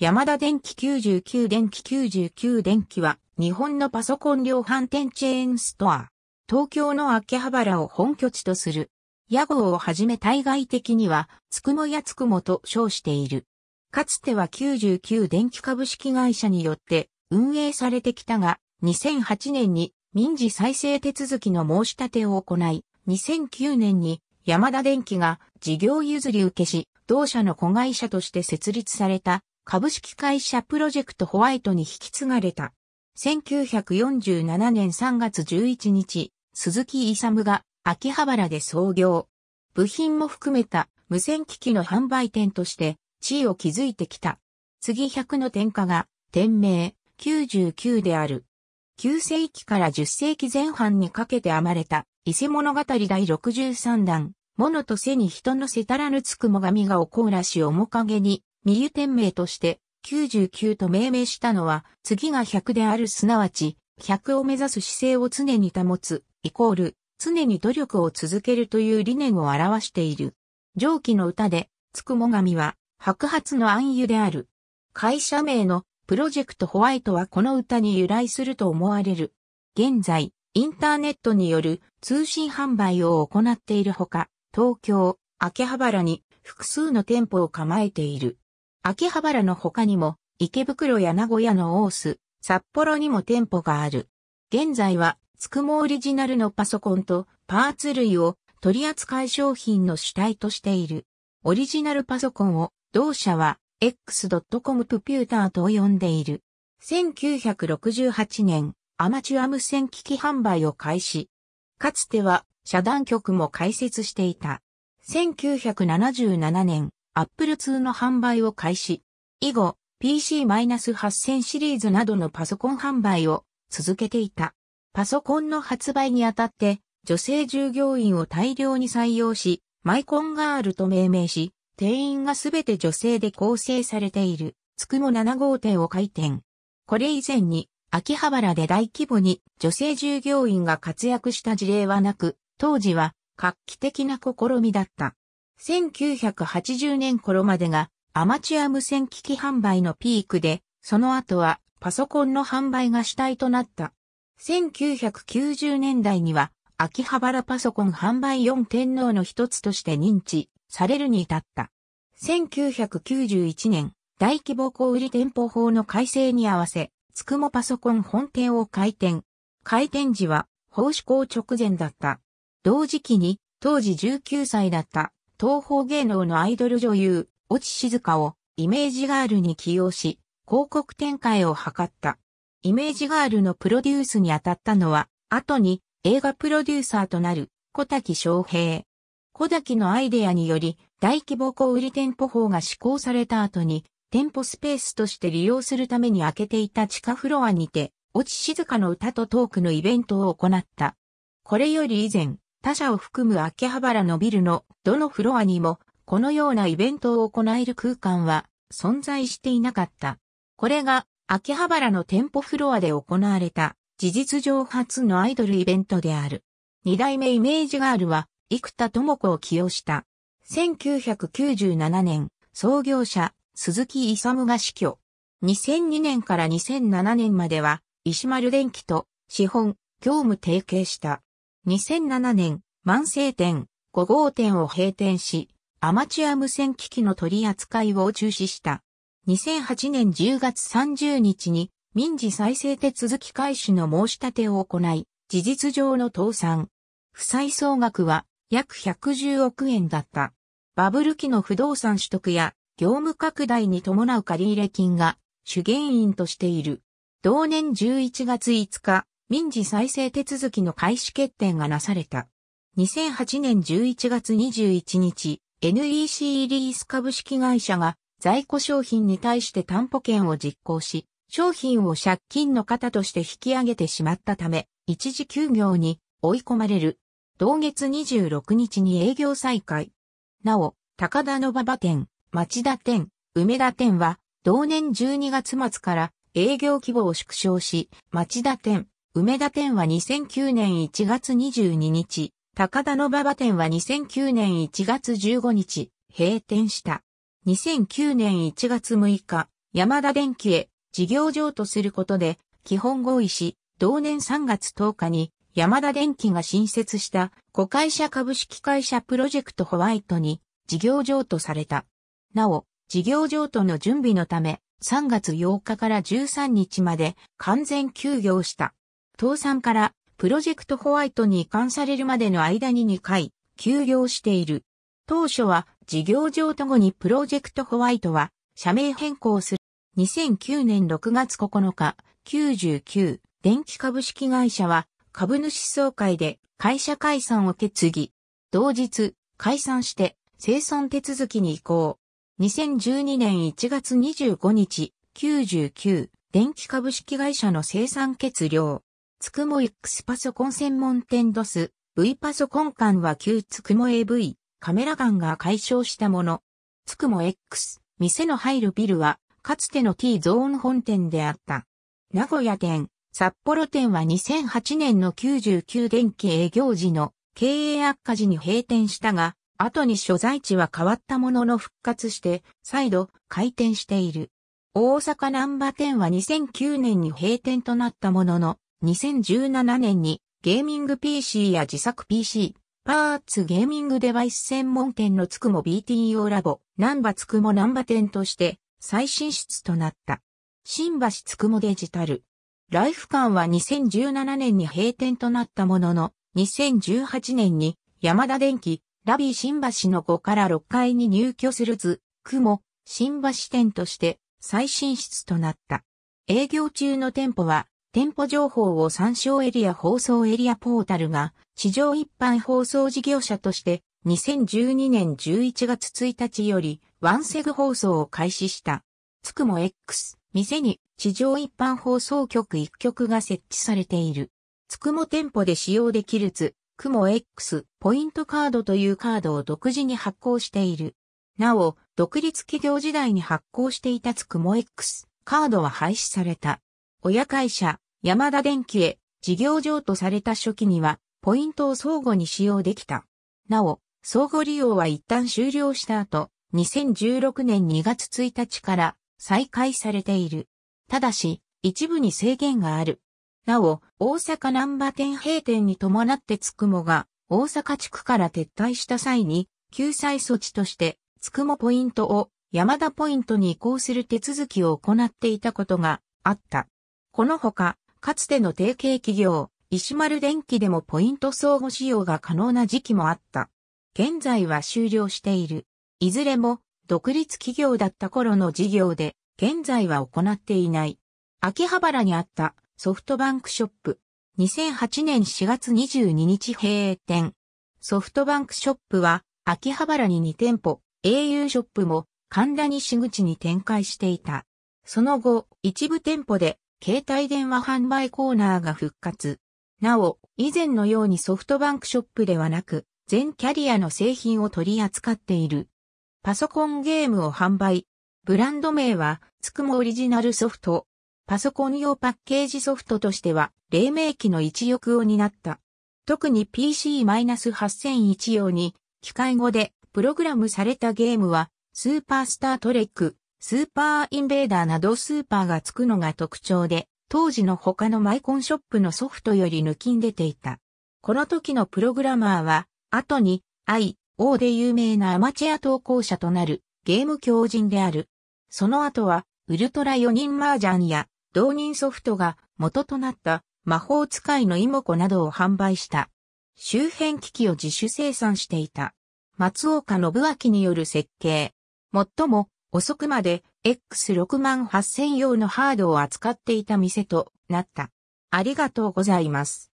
山田電機99電機99電機は日本のパソコン量販店チェーンストア。東京の秋葉原を本拠地とする。屋号をはじめ対外的には、つくもやつくもと称している。かつては99電機株式会社によって運営されてきたが、2008年に民事再生手続きの申し立てを行い、2009年に山田電機が事業譲り受けし、同社の子会社として設立された株式会社プロジェクトホワイトに引き継がれた。1947年3月11日、鈴木勇が秋葉原で創業。部品も含めた無線機器の販売店として地位を築いてきた。次100の点下が店名99である。9世紀から10世紀前半にかけて編まれた伊勢物語第63弾、物と背に人のせたらぬつくもがみがおこうらし面影に未有天名として99と命名したのは、次が100であるすなわち、100を目指す姿勢を常に保つ、イコール、常に努力を続けるという理念を表している。上記の歌で、つくも神は、白髪の暗湯である。会社名のプロジェクトホワイトはこの歌に由来すると思われる。現在、インターネットによる通信販売を行っているほか、東京、秋葉原に複数の店舗を構えている。秋葉原の他にも、池袋や名古屋の大須、札幌にも店舗がある。現在は、つくもオリジナルのパソコンとパーツ類を取扱い商品の主体としている。オリジナルパソコンを同社は X.com プピューターと呼んでいる。1968年、アマチュア無線機器販売を開始。かつては、遮断局も開設していた。1977年、Apple II の販売を開始。以後、PC-8000 シリーズなどのパソコン販売を続けていた。パソコンの発売にあたって、女性従業員を大量に採用し、マイコンガールと命名し、店員がすべて女性で構成されている、つくも7号店を開店。これ以前に、秋葉原で大規模に女性従業員が活躍した事例はなく、当時は画期的な試みだった。1980年頃までがアマチュア無線機器販売のピークで、その後はパソコンの販売が主体となった。1990年代には秋葉原パソコン販売4天皇の一つとして認知されるに至った。1991年、大規模小売店舗法の改正に合わせ、つくもパソコン本店を開店。開店時は、法施行直前だった。同時期に、当時19歳だった東方芸能のアイドル女優、落静香をイメージガールに起用し、広告展開を図った。イメージガールのプロデュースに当たったのは、後に映画プロデューサーとなる小滝翔平。小滝のアイデアにより、大規模小売店舗法が施行された後に、店舗スペースとして利用するために開けていた地下フロアにて、落ち静かの歌とトークのイベントを行った。これより以前、他社を含む秋葉原のビルのどのフロアにもこのようなイベントを行える空間は存在していなかった。これが秋葉原の店舗フロアで行われた事実上初のアイドルイベントである。二代目イメージガールは幾田智子を起用した。1997年、創業者、鈴木勇が死去。2002年から2007年までは、石丸電機と資本、業務提携した。2007年、万世店5号店を閉店し、アマチュア無線機器の取り扱いを中止した。2008年10月30日に民事再生手続き開始の申し立てを行い、事実上の倒産。負債総額は約110億円だった。バブル期の不動産取得や業務拡大に伴う借入金が主原因としている。同年11月5日、民事再生手続きの開始決定がなされた。2008年11月21日、NEC リース株式会社が在庫商品に対して担保権を実行し、商品を借金の方として引き上げてしまったため、一時休業に追い込まれる。同月26日に営業再開。なお、高田の馬場店、町田店、梅田店は、同年12月末から営業規模を縮小し、町田店、梅田店は2009年1月22日、高田の馬場店は2009年1月15日、閉店した。2009年1月6日、山田電機へ事業譲渡することで基本合意し、同年3月10日に山田電機が新設した子会社株式会社プロジェクトホワイトに事業譲渡された。なお、事業譲渡の準備のため3月8日から13日まで完全休業した。倒産からプロジェクトホワイトに移管されるまでの間に2回休業している。当初は事業上と後にプロジェクトホワイトは社名変更する。2009年6月9日、99電気株式会社は株主総会で会社解散を決議。同日、解散して生存手続きに移行。2012年1月25日、99電気株式会社の生産決量。つくも X パソコン専門店ドス、V パソコン間は旧つくも AV、カメラガンが解消したもの。つくも X、店の入るビルは、かつての T ゾーン本店であった。名古屋店、札幌店は2008年の99電気営業時の経営悪化時に閉店したが、後に所在地は変わったものの復活して、再度開店している。大阪南波店は2009年に閉店となったものの、2017年にゲーミング PC や自作 PC、パーツゲーミングデバイス専門店のつくも BTO ラボ、南波つくも南波店として再進出となった。新橋つくもデジタル。ライフ館は2017年に閉店となったものの、2018年に山田電機、ラビー新橋の5から6階に入居する図、くも、新橋店として再進出となった。営業中の店舗は店舗情報を参照エリア放送エリアポータルが、地上一般放送事業者として、2012年11月1日より、ワンセグ放送を開始した。つくも X、店に、地上一般放送局一局が設置されている。つくも店舗で使用できるつ、くも X ポイントカードというカードを独自に発行している。なお、独立企業時代に発行していたつくも X カードは廃止された。親会社、山田電機へ事業譲渡された初期には、ポイントを相互に使用できた。なお、相互利用は一旦終了した後、2016年2月1日から再開されている。ただし、一部に制限がある。なお、大阪南波店閉店に伴ってつくもが、大阪地区から撤退した際に、救済措置として、つくもポイントを山田ポイントに移行する手続きを行っていたことがあった。このほか、かつての提携企業、石丸電機でもポイント相互使用が可能な時期もあった。現在は終了している。いずれも独立企業だった頃の事業で、現在は行っていない。秋葉原にあったソフトバンクショップ。2008年4月22日閉店。ソフトバンクショップは秋葉原に2店舗、au ショップも神田西口に展開していた。その後、一部店舗で携帯電話販売コーナーが復活。なお、以前のようにソフトバンクショップではなく、全キャリアの製品を取り扱っている。パソコンゲームを販売。ブランド名は、つくもオリジナルソフト。パソコン用パッケージソフトとしては、黎明期の一翼を担った。特に PC-8001 用に、機械語でプログラムされたゲームは、スーパースタートレック、スーパーインベーダーなどスーパーがつくのが特徴で、当時の他のマイコンショップのソフトより抜きん出ていた。この時のプログラマーは、後に I.O. で有名なアマチュア投稿者となるゲーム狂人である。その後は、ウルトラ4人麻雀や同人ソフトが元となった魔法使いのイモコなどを販売した。周辺機器を自主生産していた。松岡信明による設計。最も遅くまで X6 8000用のハードを扱っていた店となった。ありがとうございます。